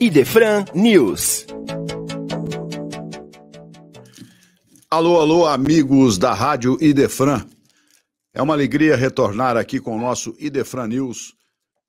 Idefran News. Alô, alô, amigos da Rádio Idefran. É uma alegria retornar aqui com o nosso Idefran News,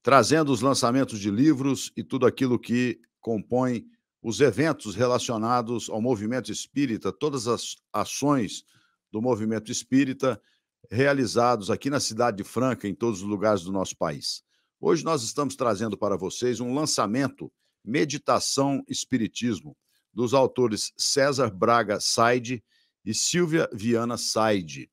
trazendo os lançamentos de livros e tudo aquilo que compõe os eventos relacionados ao movimento espírita, todas as ações do movimento espírita realizados aqui na cidade de Franca, em todos os lugares do nosso país. Hoje nós estamos trazendo para vocês um lançamento Meditação Espiritismo, dos autores César Braga Saide e Silvia Viana Saide.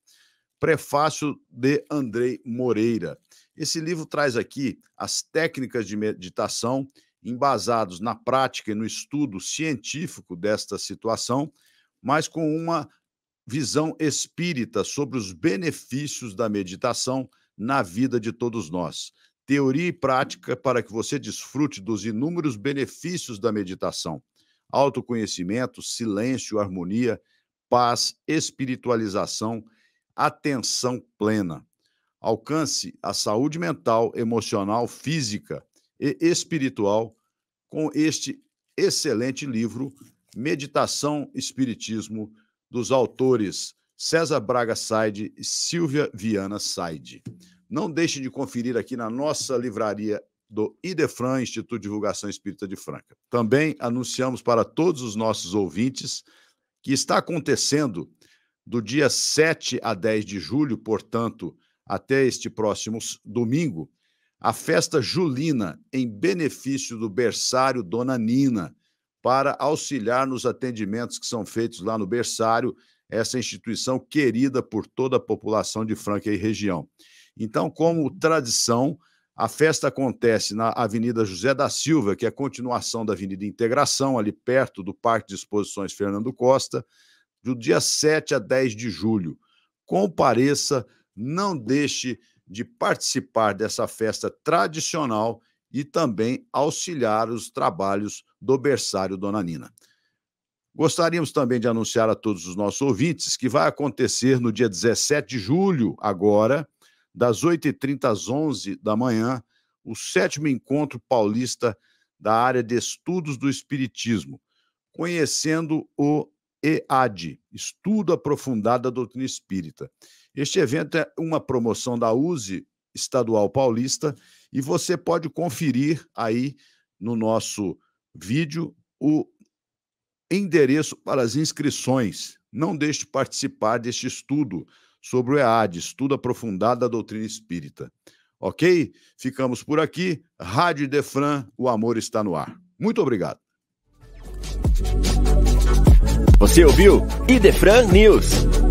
Prefácio de Andrei Moreira. Esse livro traz aqui as técnicas de meditação embasados na prática e no estudo científico desta situação, mas com uma visão espírita sobre os benefícios da meditação na vida de todos nós teoria e prática para que você desfrute dos inúmeros benefícios da meditação: autoconhecimento, silêncio, harmonia, paz, espiritualização, atenção plena. Alcance a saúde mental, emocional, física e espiritual com este excelente livro Meditação Espiritismo dos autores César Braga Said e Silvia Viana Said. Não deixe de conferir aqui na nossa livraria do IDEFRAN, Instituto de Divulgação Espírita de Franca. Também anunciamos para todos os nossos ouvintes que está acontecendo do dia 7 a 10 de julho, portanto, até este próximo domingo, a festa julina em benefício do berçário Dona Nina, para auxiliar nos atendimentos que são feitos lá no berçário, essa instituição querida por toda a população de Franca e região. Então, como tradição, a festa acontece na Avenida José da Silva, que é a continuação da Avenida Integração, ali perto do Parque de Exposições Fernando Costa, do dia 7 a 10 de julho. Compareça, não deixe de participar dessa festa tradicional e também auxiliar os trabalhos do berçário Dona Nina. Gostaríamos também de anunciar a todos os nossos ouvintes que vai acontecer no dia 17 de julho, agora, das 8h30 às 11 da manhã, o sétimo encontro paulista da área de estudos do Espiritismo, conhecendo o EAD, Estudo Aprofundado da Doutrina Espírita. Este evento é uma promoção da USE Estadual Paulista e você pode conferir aí no nosso vídeo o endereço para as inscrições. Não deixe de participar deste estudo sobre o EAD, Estudo Aprofundado da Doutrina Espírita. Ok? Ficamos por aqui. Rádio Defran, o amor está no ar. Muito obrigado. Você ouviu Idefran News.